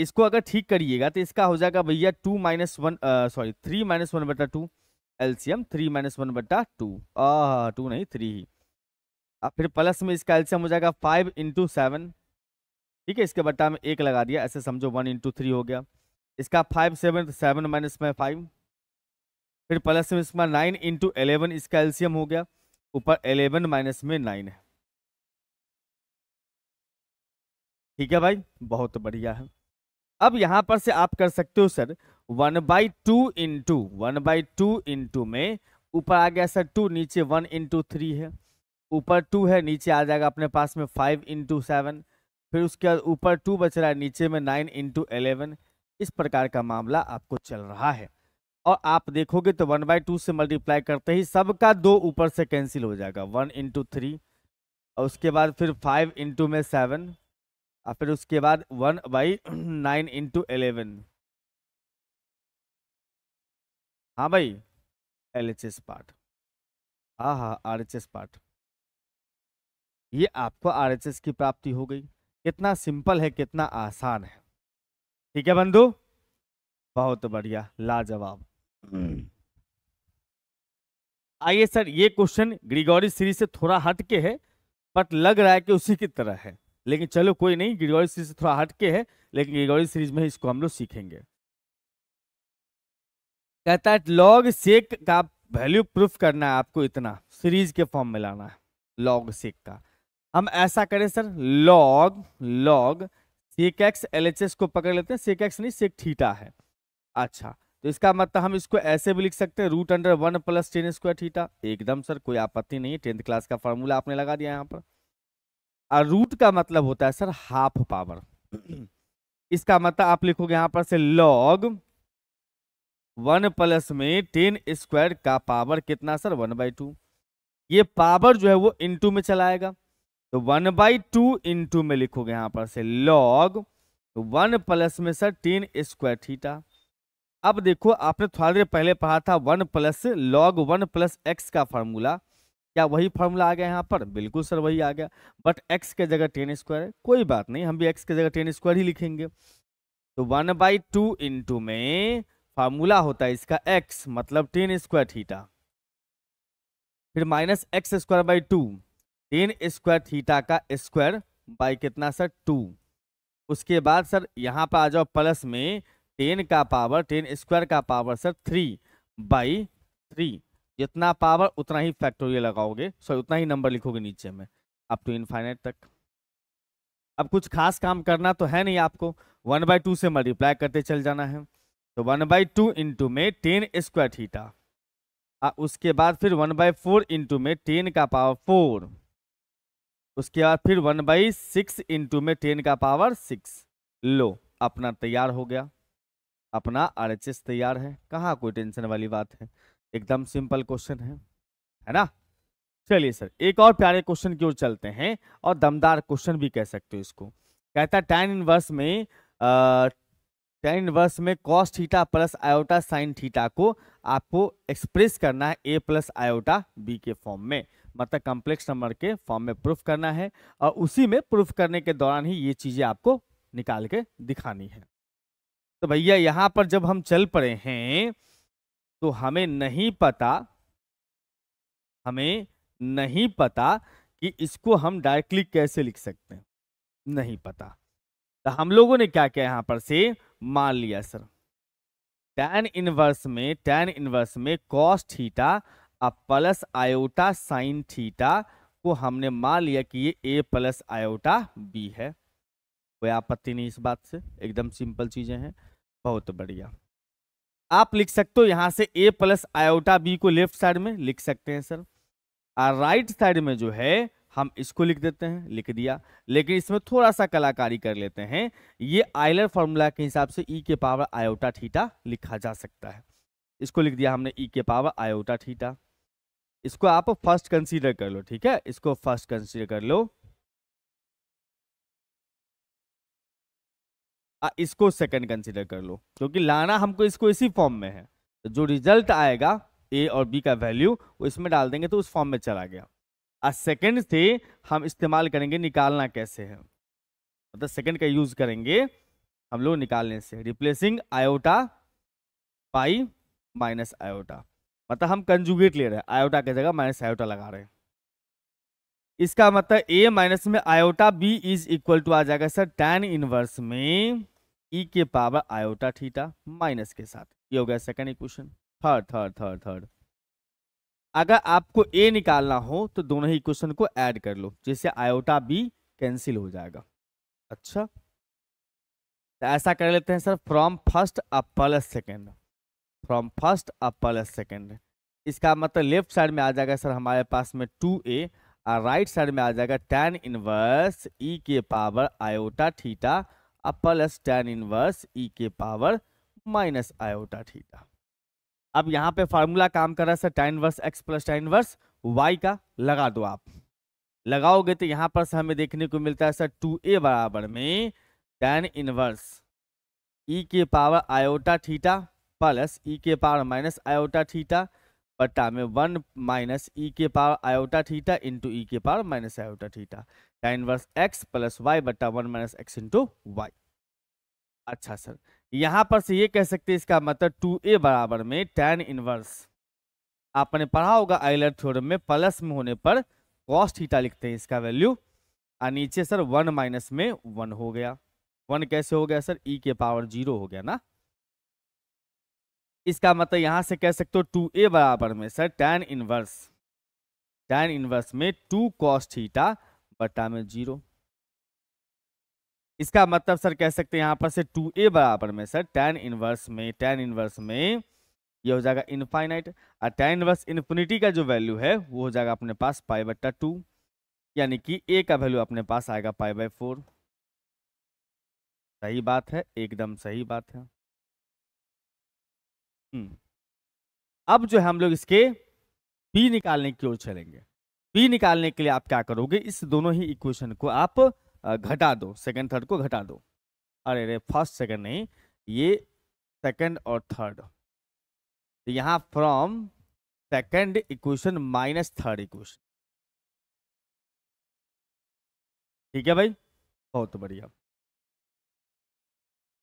इसको अगर ठीक करिएगा तो इसका हो जाएगा भैया two minus one sorry three minus one बटा टू एल्सियम थ्री माइनस वन बटा टू टू नहीं थ्री ही अब फिर प्लस में इसका एल्सियम हो जाएगा फाइव इंटू सेवन ठीक है इसके बट्टा में एक लगा दिया ऐसे समझो वन इंटू थ्री हो गया इसका फाइव सेवन तो सेवन माइनस में फाइव फिर प्लस में इसमें नाइन इंटू एलेवन इसका एल्सियम हो गया ऊपर एलेवन माइनस में नाइन है ठीक है भाई बहुत बढ़िया है अब यहाँ पर से आप कर सकते हो sir one by two into one by two into में ऊपर आ गया सर टू नीचे वन इंटू थ्री है ऊपर टू है नीचे आ जाएगा अपने पास में फाइव इंटू सेवन फिर उसके बाद ऊपर टू बच रहा है नीचे में नाइन इंटू एलेवन इस प्रकार का मामला आपको चल रहा है और आप देखोगे तो वन बाई टू से मल्टीप्लाई करते ही सबका दो ऊपर से कैंसिल हो जाएगा वन इंटू थ्री और उसके बाद फिर फाइव इंटू में सेवन और फिर उसके बाद one by nine into eleven हाँ भाई एल एच एस पार्ट हाँ हाँ आर एच एस पार्ट ये आपको आरएचएस की प्राप्ति हो गई कितना सिंपल है कितना आसान है ठीक है बंधु बहुत बढ़िया लाजवाब हम्म। आइए सर ये क्वेश्चन ग्रिगोरी सीरीज से थोड़ा हटके है बट लग रहा है कि उसी की तरह है लेकिन चलो कोई नहीं ग्रिगोरी सीरीज से थोड़ा हटके है लेकिन ग्रिगोरी सीरीज में इसको हम लोग सीखेंगे कहता है लॉग सेक का वैल्यू प्रूफ करना है आपको इतना सीरीज के फॉर्म में लाना है लॉग सेक का हम ऐसा करें sir log log sec x L H S को पकड़ लेते हैं सीक एक्स नहीं सीक थीटा है अच्छा तो इसका मतलब हम इसको ऐसे भी लिख सकते हैं root under one plus tan square theta एकदम सर कोई आपत्ति नहीं है टेंथ क्लास का फॉर्मूला आपने लगा दिया यहाँ पर और रूट का मतलब होता है सर हाफ पावर [clears throat] इसका मतलब आप लिखोगे यहाँ पर से लॉग वन प्लस में टेन स्क्वायर का पावर कितना सर वन बाई टू ये पावर जो है वो इंटू में चलाएगा तो वन बाई टू इंटू में लिखोगे यहां पर से लॉग तो वन प्लस में सर तीन स्क्वायर थीटा अब देखो आपने थोड़ा देर पहले पढ़ा था one plus log one plus x का फार्मूला क्या वही फॉर्मूला आ गया यहाँ पर बिल्कुल सर वही आ गया बट एक्स के जगह टेन स्क्वायर कोई बात नहीं हम भी एक्स के जगह टेन स्क्वायर ही लिखेंगे तो वन बाई टू इंटू में फार्मूला होता है इसका एक्स मतलब टेन स्क्वायर थीटा फिर minus x square by two तीन स्क्वायर थीटा का स्क्वायर बाई कितना सर टू उसके बाद सर यहाँ पर आ जाओ प्लस में टेन का पावर टेन स्क्वायर का power sir three by three जितना पावर उतना ही फैक्टोरियल लगाओगे सॉरी उतना ही नंबर लिखोगे नीचे में अप टू इनफाइनाइट तक अब कुछ खास काम करना तो है नहीं आपको वन बाई टू से मल्टीप्लाई करते चल जाना है तो वन बाई टू इंटू में टेन स्क्वायर थीटा आ, उसके बाद फिर वन बाई फोर इंटू में टेन का पावर फोर उसके बाद फिर वन बाई सिक्स इंटू में टेन का पावर सिक्स लो अपना तैयार हो गया अपना आर एच एस तैयार है कहाँ कोई टेंशन वाली बात है एकदम सिंपल क्वेश्चन है है ना चलिए सर एक और प्यारे क्वेश्चन की ओर चलते हैं और दमदार क्वेश्चन भी कह सकते हो इसको कहता है इन इनवर्स में इन इनवर्स में cos theta plus iota sine theta को आपको एक्सप्रेस करना है ए प्लस आयोटा बी के फॉर्म में मतलब कॉम्प्लेक्स नंबर के फॉर्म में प्रूफ करना है और उसी में प्रूफ करने के दौरान ही ये चीज़ें आपको निकाल के दिखानी है तो भैया यहाँ पर जब हम चल पड़े हैं तो हमें नहीं पता हमें नहीं पता कि इसको हम डायरेक्टली कैसे लिख सकते हैं नहीं पता तो हम लोगों ने क्या किया यहाँ पर से मान लिया सर टैन इनवर्स में टैन इनवर्स में कॉस्ट थीटा अब प्लस आयोटा साइन थीटा को हमने मान लिया कि ये ए प्लस आयोटा बी है कोई आपत्ति नहीं इस बात से एकदम सिंपल चीजें हैं बहुत बढ़िया आप लिख सकते हो यहाँ से ए प्लस आयोटा बी को लेफ्ट साइड में लिख सकते हैं सर और राइट साइड में जो है हम इसको लिख देते हैं लिख दिया लेकिन इसमें थोड़ा सा कलाकारी कर लेते हैं ये आयलर फॉर्मूला के हिसाब से ई e के पावर आयोटा थीटा लिखा जा सकता है इसको लिख दिया हमने ई e के पावर आयोटा थीटा इसको आप फर्स्ट कंसीडर कर लो ठीक है इसको फर्स्ट कंसीडर कर लो आ, इसको सेकंड कंसीडर कर लो क्योंकि लाना हमको इसको इसी फॉर्म में है तो जो रिजल्ट आएगा ए और बी का वैल्यू वो इसमें डाल देंगे तो उस फॉर्म में चला गया आ सेकंड से हम इस्तेमाल करेंगे निकालना कैसे है मतलब तो सेकंड का यूज करेंगे हम लोग निकालने से replacing iota pi minus iota मतलब हम कंजुगेट ले रहे हैं आयोटा की जगह माइनस आयोटा लगा रहे हैं इसका मतलब ए माइनस में iota b is equal to आ जाएगा सर टेन इनवर्स में ई e के पावर आयोटा थीटा माइनस के साथ ये हो गया second equation third third third third अगर आपको ए निकालना हो तो दोनों ही इक्वेशन को ऐड कर लो जिससे आयोटा बी कैंसिल हो जाएगा अच्छा तो ऐसा कर लेते हैं सर फ्रॉम फर्स्ट अ plus second from first upper plus second इसका मतलब लेफ्ट साइड में आ जाएगा सर हमारे पास में टू ए और राइट साइड में आ जाएगा टेन इनवर्स ई के power iota theta upper plus tan inverse e के पावर माइनस आयोटा थीटा अब यहाँ पे फार्मूला काम कर रहा है sir tan inverse x plus tan inverse y का लगा दो आप लगाओगे तो यहाँ पर हमें देखने को मिलता है सर टू ए बराबर में टेन इनवर्स ई के power iota theta plus e के पावर माइनस आयोटा थीटा बट्टा में वन माइनस ई के power iota theta into e के पावर माइनस आयोटा थीटा या इनवर्स एक्स प्लस वाई बट्टा one minus x into y अच्छा sir यहाँ पर से ये कह सकते हैं इसका मतलब टू ए बराबर में टेन इनवर्स आपने पढ़ा होगा आइलर थ्योरम में प्लस में होने पर कॉस्ट थीटा लिखते हैं इसका वैल्यू और नीचे सर वन माइनस में वन हो गया वन कैसे हो गया सर ई के पावर जीरो हो गया ना इसका मतलब यहाँ से कह सकते हो टू ए बराबर में sir tan inverse tan inverse में टू कॉस थीटा बटा में जीरो इसका मतलब सर कह सकते हैं यहाँ पर से टू ए बराबर में सर टैन इनवर्स में टैन इनवर्स में ये हो जाएगा इनफाइनाइट और टैन इनवर्स इन्फिनिटी का जो वैल्यू है वो हो जाएगा अपने पास पाई बट्टा टू यानी कि ए का वैल्यू अपने पास आएगा पाई बाई फोर सही बात है एकदम सही बात है हम्म। अब जो है हम लोग इसके बी निकालने की ओर चलेंगे बी निकालने के लिए आप क्या करोगे इस दोनों ही इक्वेशन को आप घटा दो सेकंड थर्ड को घटा दो अरे अरे फर्स्ट सेकंड नहीं ये सेकंड और थर्ड तो यहाँ from second equation minus third equation ठीक है भाई बहुत बढ़िया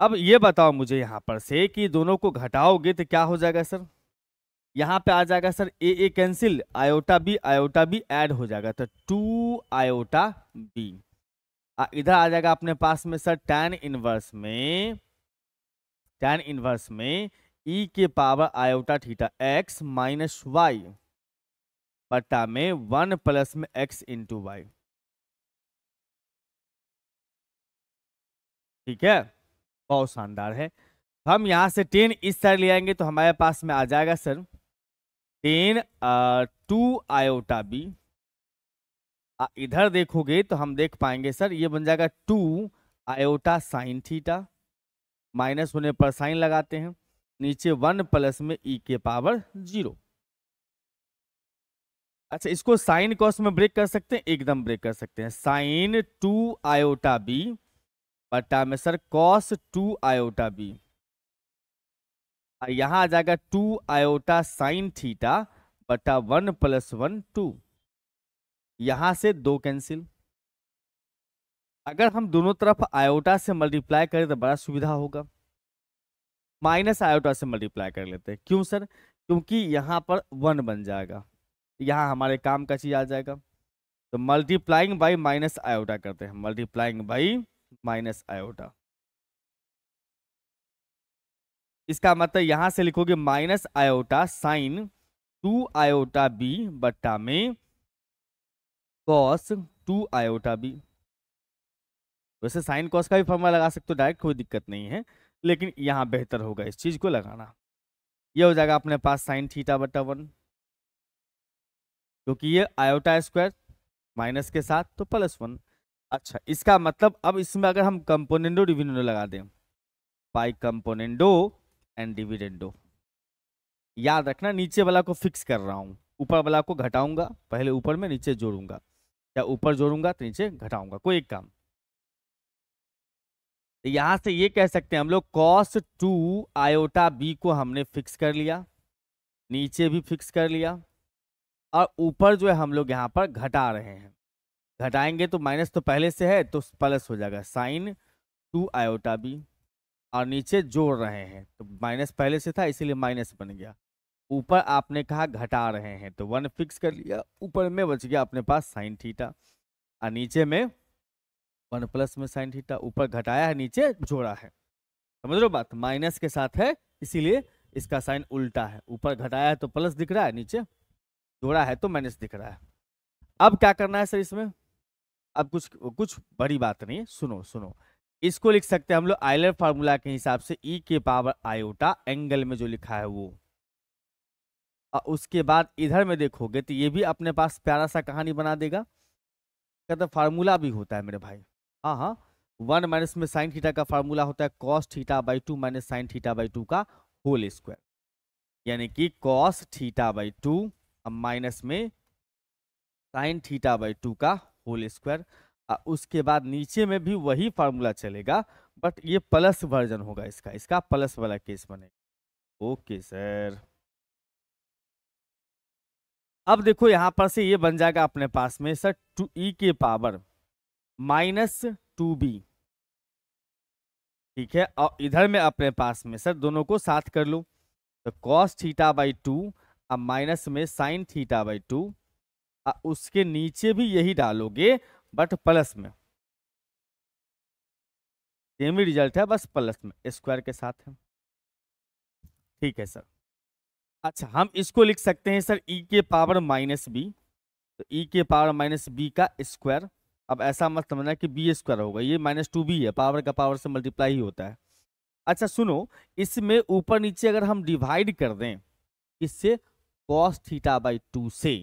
अब ये बताओ मुझे यहाँ पर से कि दोनों को घटाओगे तो क्या हो जाएगा सर यहाँ पे आ जाएगा sir a a cancel iota b iota b add हो जाएगा तो टू आयोटा बी इधर आ जाएगा अपने पास में सर टैन इनवर्स में टैन इनवर्स में ई e के power iota theta x minus y पट्टा में वन प्लस में एक्स इंटू वाई ठीक है बहुत शानदार है हम यहाँ से टेन इस साइड ले आएंगे तो हमारे पास में आ जाएगा sir tan two iota b इधर देखोगे तो हम देख पाएंगे सर ये बन जाएगा two iota sine theta minus होने पर साइन लगाते हैं नीचे वन प्लस में ई e के पावर जीरो अच्छा इसको साइन कॉस में ब्रेक कर सकते हैं एकदम ब्रेक कर सकते हैं साइन टू आयोटा बी बटा में sir cos two iota b और यहाँ आ जाएगा टू आयोटा साइन थीटा बटा वन प्लस वन टू यहाँ से दो कैंसिल अगर हम दोनों तरफ आयोटा से मल्टीप्लाई करें तो बड़ा सुविधा होगा माइनस आयोटा से मल्टीप्लाई कर लेते हैं क्यों सर क्योंकि यहाँ पर वन बन जाएगा यहाँ हमारे काम का चीज़ आ जाएगा तो मल्टीप्लाइंग बाई माइनस आयोटा करते हैं मल्टीप्लाइंग बाई माइनस आयोटा इसका मतलब यहां से लिखोगे minus iota sine two iota b बट्टा में कॉस टू आयोटा बी वैसे साइन कॉस का भी फॉर्मा लगा सकते हो डायरेक्ट कोई दिक्कत नहीं है लेकिन यहां बेहतर होगा इस चीज को लगाना यह हो जाएगा अपने पास साइन थीटा बट्टा वन क्योंकि ये आयोटा स्क्वायर माइनस के साथ तो प्लस वन अच्छा इसका मतलब अब इसमें अगर हम कंपोनेंडो डिविडेंडो लगा दें बाई कंपोनेंडो एंड डिविडेंडो याद रखना नीचे वाला को फिक्स कर रहा हूँ ऊपर वाला को घटाऊंगा पहले ऊपर में नीचे जोड़ूंगा या ऊपर जोड़ूंगा तो नीचे घटाऊंगा कोई एक काम तो यहां से ये कह सकते हैं हम लोग कॉस टू आयोटा बी को हमने फिक्स कर लिया नीचे भी फिक्स कर लिया और ऊपर जो है हम लोग यहाँ पर घटा रहे हैं घटाएंगे तो माइनस तो पहले से है तो प्लस हो जाएगा साइन टू आयोटा बी और नीचे जोड़ रहे हैं तो माइनस पहले से था इसीलिए माइनस बन गया ऊपर आपने कहा घटा रहे हैं तो वन फिक्स कर लिया ऊपर में बच गया अपने पास साइन थीटा और नीचे में वन प्लस में साइन थीटा ऊपर घटाया है नीचे जोड़ा है समझ लो बात माइनस के साथ है इसीलिए इसका साइन उल्टा है ऊपर घटाया है तो प्लस दिख रहा है नीचे जोड़ा है तो माइनस दिख रहा है अब क्या करना है सर इसमें अब कुछ कुछ बड़ी बात नहीं है सुनो सुनो इसको लिख सकते हैं हम लोग आयलर फार्मूला के हिसाब से ई e के पावर आयोटा एंगल में जो लिखा है वो और उसके बाद इधर में देखोगे तो ये भी अपने पास प्यारा सा कहानी बना देगा कहते तो फार्मूला भी होता है मेरे भाई हाँ हाँ वन माइनस में साइन थीटा का फार्मूला होता है cos theta by two minus sine theta by two का होल स्क्वायर यानी कि cos theta by two minus में साइन थीटा बाई टू का होल स्क्वायर उसके बाद नीचे में भी वही फार्मूला चलेगा बट ये प्लस वर्जन होगा इसका इसका प्लस वाला केस बनेगा ओके सर अब देखो यहाँ पर से ये बन जाएगा अपने पास में सर टू ई के पावर माइनस टू बी ठीक है और इधर में अपने पास में सर दोनों को साथ कर लो तो कॉस थीटा बाई टू अब माइनस में साइन थीटा बाई टू उसके नीचे भी यही डालोगे बट प्लस में सेम ही रिजल्ट है बस प्लस में स्क्वायर के साथ है ठीक है सर अच्छा हम इसको लिख सकते हैं सर ई e के पावर माइनस बी तो ई e के पावर माइनस बी का स्क्वायर अब ऐसा मत समझना कि बी स्क्वायर होगा ये माइनस टू बी है पावर का पावर से मल्टीप्लाई ही होता है अच्छा सुनो इसमें ऊपर नीचे अगर हम डिवाइड कर दें इससे कॉस थीटा बाई टू से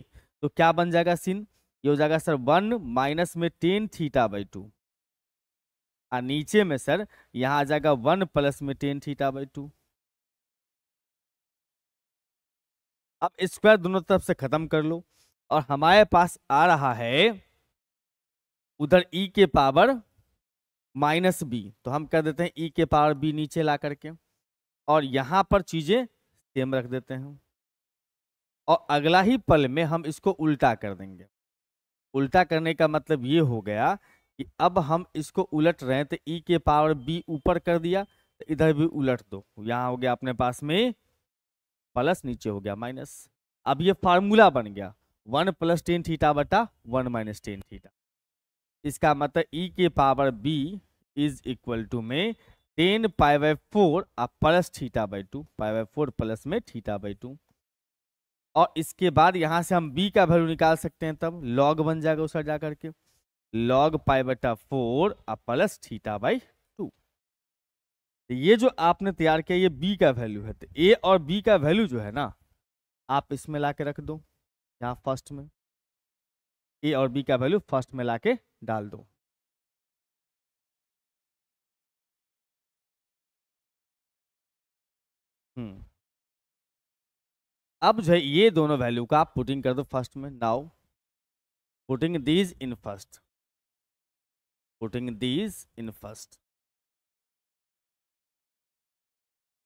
तो क्या बन जाएगा सीन ये हो जाएगा सर वन माइनस में टेन थीटा बाई टू और नीचे में सर यहाँ आ जाएगा वन प्लस में टेन थीटा बाई टू अब स्क्वायर दोनों तरफ से खत्म कर लो और हमारे पास आ रहा है उधर ई e के पावर माइनस बी तो हम कर देते हैं ई e के पावर बी नीचे ला करके और यहां पर चीज़ें सेम रख देते हैं और अगला ही पल में हम इसको उल्टा कर देंगे उल्टा करने का मतलब ये हो गया कि अब हम इसको उलट रहे हैं तो ई e के पावर बी ऊपर कर दिया तो इधर भी उलट दो यहाँ हो गया अपने पास में प्लस नीचे हो गया माइनस अब ये फार्मूला बन गया वन प्लस टेन थीटा बटा वन माइनस टेन थीटा इसका मतलब ई e के power b is equal to में tan pi by four plus theta by two pi by four plus में थीटा बाई टू और इसके बाद यहाँ से हम बी का वैल्यू निकाल सकते हैं तब लॉग बन जाएगा उसका जा करके लॉग पाई बटा फोर और प्लस थीटा बाई टू ये जो आपने तैयार किया ये बी का वैल्यू है तो ए और बी का वैल्यू जो है ना आप इसमें ला के रख दो यहाँ फर्स्ट में ए और बी का वैल्यू फर्स्ट में ला के डाल दो हम्म अब जो है ये दोनों वैल्यू का आप पुटिंग कर दो फर्स्ट में now putting these in first putting these in first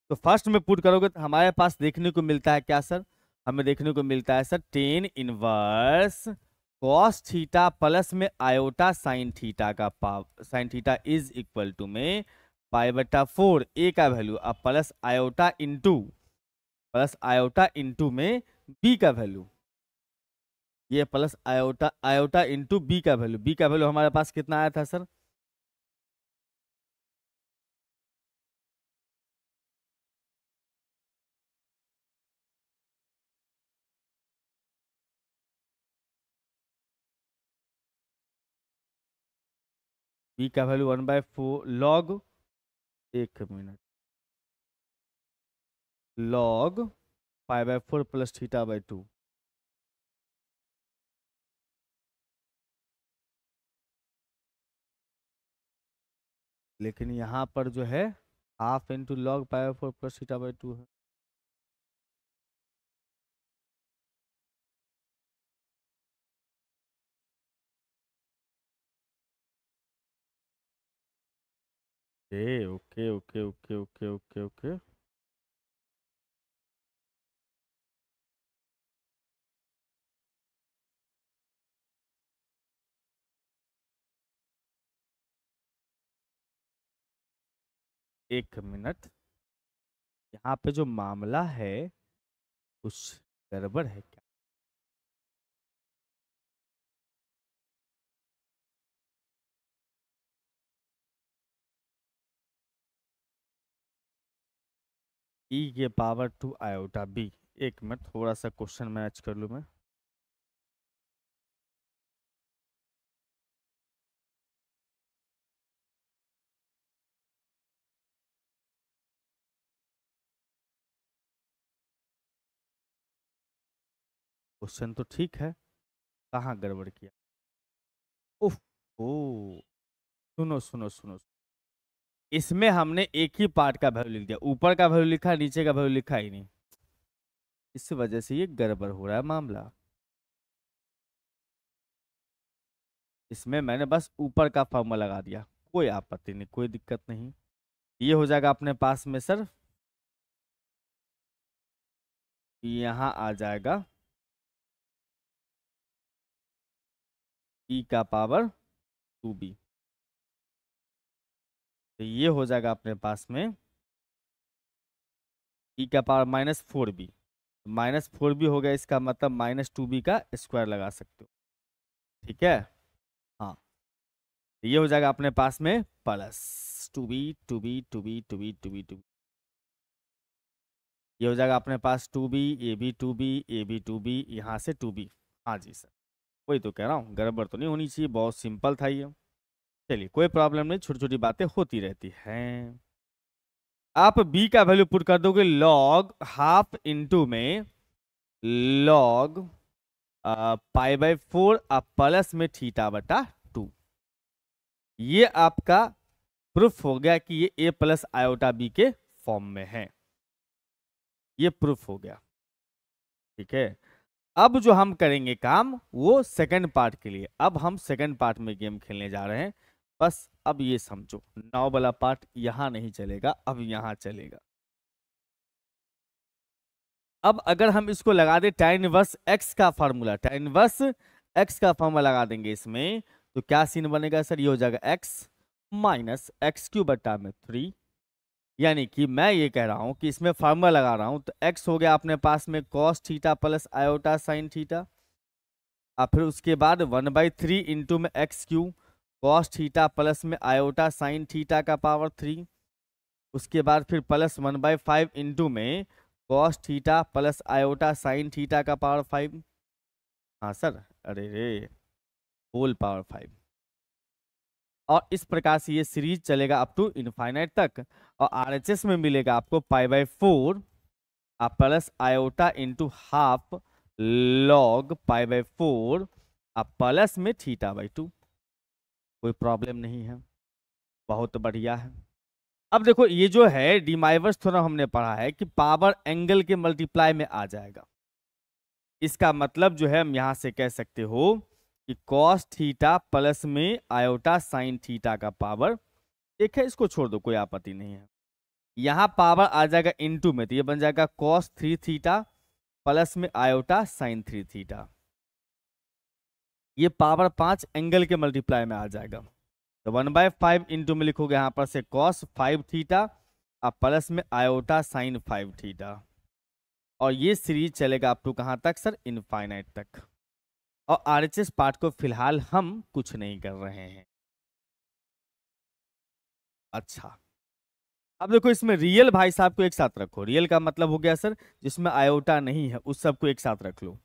तो फर्स्ट में पुट करोगे तो हमारे पास देखने को मिलता है क्या सर हमें देखने को मिलता है sir tan inverse cos theta plus में आयोटा साइन थीटा का power sine theta is equal to में पाई बटा फोर ए का वैल्यू अब plus iota into plus iota into में बी का वैल्यू ये plus iota iota into b का वैल्यू बी का वैल्यू हमारे पास कितना आया था सर बी का value one by four log एक मिनट log pi by 4 plus theta by 2 लेकिन यहाँ पर जो है half into log pi four plus theta by two है okay okay okay okay okay okay okay एक मिनट यहाँ पे जो मामला है कुछ गड़बड़ है क्या ई के पावर टू आयोटा बी एक मिनट थोड़ा सा क्वेश्चन मैच कर लूँ मैं क्वेश्चन तो ठीक है कहाँ गड़बड़ किया उफ ओ सुनो सुनो सुनो इसमें हमने एक ही पार्ट का वैल्यू लिख दिया ऊपर का वैल्यू लिखा नीचे का वैल्यू लिखा ही नहीं इस वजह से ये गड़बड़ हो रहा है मामला इसमें मैंने बस ऊपर का फॉर्मूला लगा दिया कोई आपत्ति नहीं कोई दिक्कत नहीं ये हो जाएगा अपने पास में सर यहाँ आ जाएगा ई e का पावर टू बी तो ये हो जाएगा अपने पास में ई e का power minus four b minus four b हो गया इसका मतलब माइनस टू बी का स्क्वायर लगा सकते हो ठीक है हाँ तो ये हो जाएगा अपने पास में plus two b two b two b two b two b two b ये हो जाएगा अपने पास two b a b two b a b two b यहाँ से टू बी हाँ जी सर वही तो कह रहा हूँ गड़बड़ तो नहीं होनी चाहिए बहुत सिंपल था ये चलिए कोई प्रॉब्लम नहीं छोटी छोटी बातें होती रहती हैं आप बी का वैल्यू पुट कर दोगे लॉग हाफ इंटू में लॉग पाई बाई फोर और प्लस में थीटा बटा टू ये आपका प्रूफ हो गया कि ये ए प्लस आयोटा बी के फॉर्म में है ये प्रूफ हो गया ठीक है अब जो हम करेंगे काम वो सेकंड पार्ट के लिए अब हम सेकंड पार्ट में गेम खेलने जा रहे हैं बस अब ये समझो नाव वाला पार्ट यहाँ नहीं चलेगा अब यहाँ चलेगा अब अगर हम इसको लगा दे टाइन वर्स एक्स का फार्मूला टाइन वर्स एक्स का फॉर्मूला लगा देंगे इसमें तो क्या सीन बनेगा सर ये हो जाएगा एक्स माइनस एक्स क्यू बट्टा में थ्री यानी कि मैं ये कह रहा हूँ कि इसमें फार्मूला लगा रहा हूँ तो एक्स हो गया अपने पास में cos theta plus iota sine theta और फिर उसके बाद वन बाई थ्री इंटू में एक्स क्यू कॉस थीटा प्लस में आयोटा साइन थीटा का पावर थ्री उसके बाद फिर plus one by five into में cos theta plus iota sine theta का पावर फाइव हाँ सर अरे रे होल पावर फाइव और इस प्रकार से ये सीरीज चलेगा अप टू इनफाइनाइट तक और एस में मिलेगा आपको pi by four plus iota into half log pi by four plus में थीटा बाई टू कोई प्रॉब्लम नहीं है बहुत बढ़िया है अब देखो ये जो है डिमाइवर्स थोड़ा हमने पढ़ा है कि पावर एंगल के मल्टीप्लाई में आ जाएगा इसका मतलब जो है हम यहाँ से कह सकते हो कि कॉस थीटा प्लस में आयोटा साइन थीटा का पावर एक है इसको छोड़ दो कोई आपत्ति नहीं है यहाँ पावर आ जाएगा इनटू में तो ये बन जाएगा कॉस थ्री थीटा प्लस में आयोटा साइन थ्री थीटा ये पावर पांच एंगल के मल्टीप्लाई में आ जाएगा तो वन बाय फाइव इंटू में लिखोगे यहाँ पर से कॉस फाइव थीटा और प्लस में आयोटा साइन फाइव थीटा और ये सीरीज चलेगा आप टू कहाँ तक सर इनफाइनाइट तक और एस पार्ट को फिलहाल हम कुछ नहीं कर रहे हैं अच्छा अब देखो इसमें रियल भाई साहब को एक साथ रखो रियल का मतलब हो गया सर जिसमें आयोटा नहीं है उस सबको एक साथ रख लो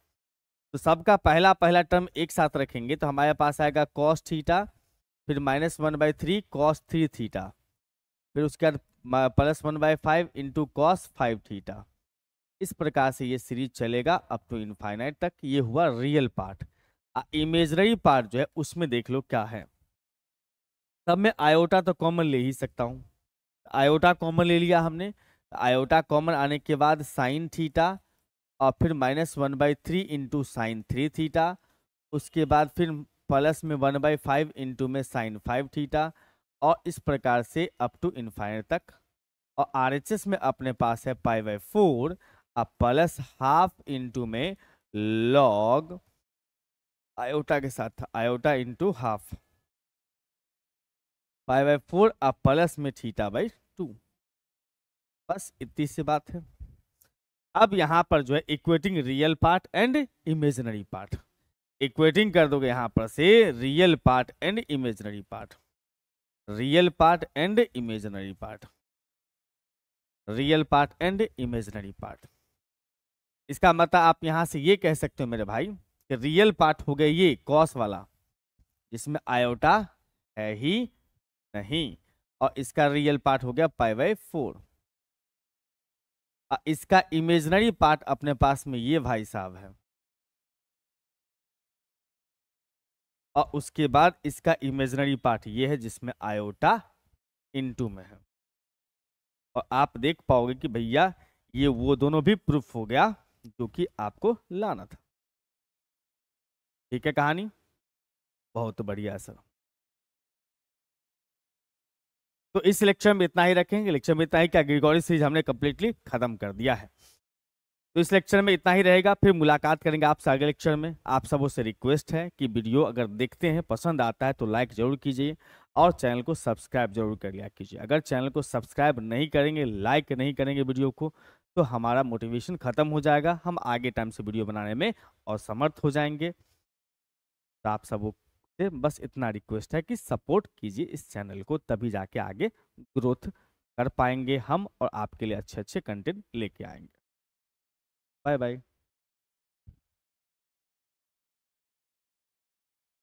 तो सबका पहला पहला टर्म एक साथ रखेंगे तो हमारे पास आएगा कॉस थीटा फिर minus one by three cos three theta फिर उसके बाद plus one by five into cos five theta इस प्रकार से ये सीरीज चलेगा अप टू इनफाइनाइट तक ये हुआ रियल पार्ट इमेजरी पार्ट जो है उसमें देख लो क्या है तब मैं आयोटा तो कॉमन ले ही सकता हूँ आयोटा कॉमन ले लिया हमने आयोटा कॉमन आने के बाद साइन थीटा और फिर minus one by three into sine three theta उसके बाद फिर प्लस में वन बाई फाइव इंटू में साइन फाइव थीटा और इस प्रकार से अप टू इन्फाइनट तक और आर एच एस में अपने पास है पाई बाई फोर और प्लस हाफ इंटू में लॉग आयोटा के साथ iota into half pi by four और प्लस में थीटा बाई टू बस इतनी सी बात है अब यहाँ पर जो है equating real part and imaginary part equating कर दोगे यहाँ पर से real part and imaginary part real part and imaginary part real part and imaginary part इसका मतलब आप यहाँ से ये कह सकते हो मेरे भाई कि रियल पार्ट हो गया ये कॉस वाला जिसमें आयोटा है ही नहीं और इसका रियल पार्ट हो गया पाई बाई फोर इसका इमेजनरी पार्ट अपने पास में ये भाई साहब है और उसके बाद इसका इमेजनरी पार्ट ये है जिसमें आयोटा इनटू में है और आप देख पाओगे कि भैया ये वो दोनों भी प्रूफ हो गया जो कि आपको लाना था ठीक है कहानी बहुत बढ़िया सर तो इस लेक्चर में इतना ही रखेंगे लेक्चर में इतना ही क्या ग्रिगोरी सीरीज हमने कम्प्लीटली खत्म कर दिया है तो इस लेक्चर में इतना ही रहेगा फिर मुलाकात करेंगे आपसे अगले लेक्चर में आप सबों से रिक्वेस्ट है कि वीडियो अगर देखते हैं पसंद आता है तो लाइक जरूर कीजिए और चैनल को सब्सक्राइब जरूर कर लिया कीजिए अगर चैनल को सब्सक्राइब नहीं करेंगे लाइक नहीं करेंगे वीडियो को तो हमारा मोटिवेशन ख़त्म हो जाएगा हम आगे टाइम से वीडियो बनाने में असमर्थ हो जाएंगे तो आप सबों से बस इतना रिक्वेस्ट है कि सपोर्ट कीजिए इस चैनल को तभी जाके आगे ग्रोथ कर पाएंगे हम और आपके लिए अच्छे अच्छे कंटेंट लेके आएंगे बाय बाय